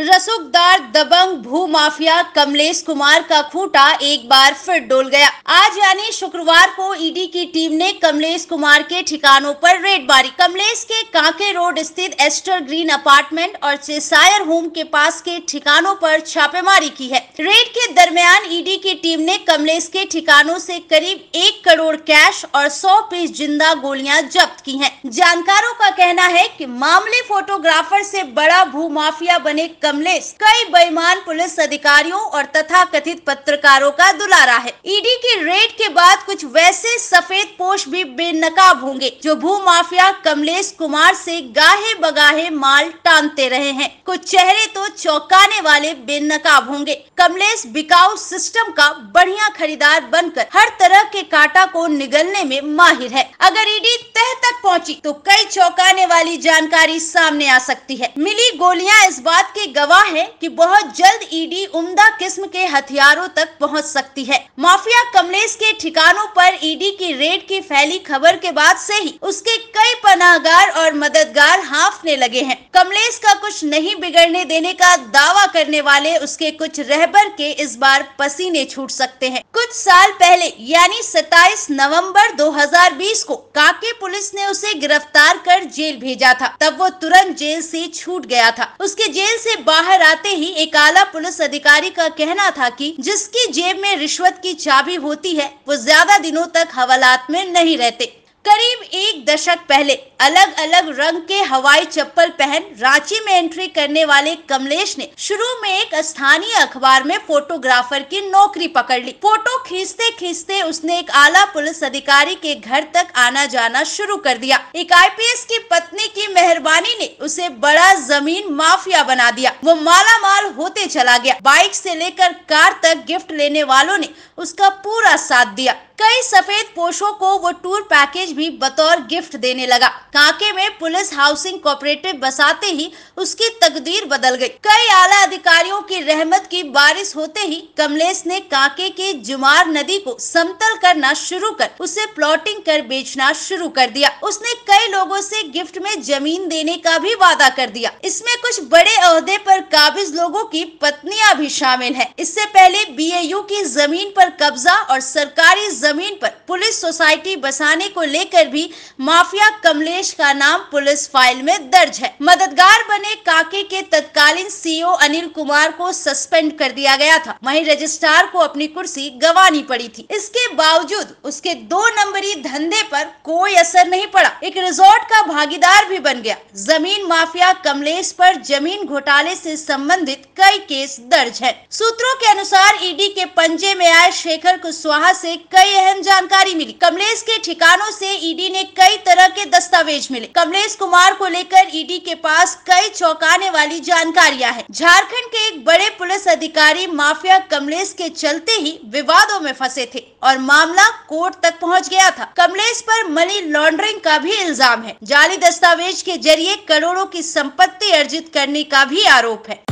रसूखदार दबंग भू माफिया कमलेश कुमार का खूटा एक बार फिर डोल गया आज यानी शुक्रवार को ईडी की टीम ने कमलेश कुमार के ठिकानों पर रेड मारी कमलेश के कांके रोड स्थित एस्टर ग्रीन अपार्टमेंट और चेसायर होम के पास के ठिकानों पर छापेमारी की है रेड के दरमियान ईडी की टीम ने कमलेश के ठिकानों से करीब एक करोड़ कैश और सौ पीस जिंदा गोलियां जब्त की है जानकारों का कहना है की मामले फोटोग्राफर ऐसी बड़ा भू माफिया बने कमलेश कई बेईमान पुलिस अधिकारियों और तथा कथित पत्रकारों का दुलारा है ईडी e की रेड के बाद कुछ वैसे सफेद पोष भी बेनकाब होंगे जो भू माफिया कमलेश कुमार से गाहे बगाहे माल टांगते रहे हैं कुछ चेहरे तो चौंकाने वाले बेनकाब होंगे कमलेश बिकाऊ सिस्टम का बढ़िया खरीदार बनकर हर तरह के काटा को निगलने में माहिर है अगर ईडी e तह तक पहुंची तो कई चौंकाने वाली जानकारी सामने आ सकती है मिली गोलियां इस बात के गवाह है कि बहुत जल्द ईडी उम्दा किस्म के हथियारों तक पहुंच सकती है माफिया कमलेश के ठिकानों पर ईडी की रेड की फैली खबर के बाद से ही उसके कई पनाहगार और मददगार हाफने लगे हैं कमलेश का कुछ नहीं बिगड़ने देने का दावा करने वाले उसके कुछ रहबर के इस बार पसीने छूट सकते हैं कुछ साल पहले यानी 27 नवंबर 2020 को काके पुलिस ने उसे उसे गिरफ्तार कर जेल भेजा था तब वो तुरंत जेल से छूट गया था उसके जेल से बाहर आते ही एक आला पुलिस अधिकारी का कहना था कि जिसकी जेब में रिश्वत की चाबी होती है वो ज्यादा दिनों तक हवालात में नहीं रहते करीब एक दशक पहले अलग अलग रंग के हवाई चप्पल पहन रांची में एंट्री करने वाले कमलेश ने शुरू में एक स्थानीय अखबार में फोटोग्राफर की नौकरी पकड़ ली फोटो खींचते खींचते उसने एक आला पुलिस अधिकारी के घर तक आना जाना शुरू कर दिया एक आईपीएस की पत्नी की मेहरबानी ने उसे बड़ा जमीन माफिया बना दिया वो माला माल होते चला गया बाइक से लेकर कार तक गिफ्ट लेने वालों ने उसका पूरा साथ दिया कई सफेद पोशों को वो टूर पैकेज भी बतौर गिफ्ट देने लगा कांके में पुलिस हाउसिंग कोऑपरेटिव बसाते ही उसकी तकदीर बदल गई कई आला अधिकारियों की रहमत की बारिश होते ही कमलेश ने कांके के जुमार नदी को समतल करना शुरू कर उसे प्लॉटिंग कर बेचना शुरू कर दिया उसने कई लोगों ऐसी गिफ्ट में जमीन देने का भी वादा कर दिया इसमें कुछ बड़े अहदे आरोप काबिज लोगो की पत्नियाँ भी शामिल है इससे पहले बी की जमीन आरोप कब्जा और सरकारी जमीन जमीन पर पुलिस सोसाइटी बसाने को लेकर भी माफिया कमलेश का नाम पुलिस फाइल में दर्ज है मददगार बने काके के तत्कालीन सीईओ अनिल कुमार को सस्पेंड कर दिया गया था वहीं रजिस्ट्रार को अपनी कुर्सी गंवानी पड़ी थी इसके बावजूद उसके दो नंबरी धंधे पर कोई असर नहीं पड़ा एक रिजोर्ट का भागीदार भी बन गया जमीन माफिया कमलेश पर जमीन घोटाले से संबंधित कई केस दर्ज है सूत्रों के अनुसार ईडी के पंजे में आए शेखर कुशवाहा से कई अहम जानकारी मिली कमलेश के ठिकानों से ईडी e ने कई तरह के दस्तावेज मिले कमलेश कुमार को लेकर ईडी e के पास कई चौंकाने वाली जानकारियां हैं। झारखंड के एक बड़े पुलिस अधिकारी माफिया कमलेश के चलते ही विवादों में फंसे थे और मामला कोर्ट तक पहुंच गया था कमलेश पर मनी लॉन्ड्रिंग का भी इल्जाम है जाली दस्तावेज के जरिए करोड़ों की संपत्ति अर्जित करने का भी आरोप है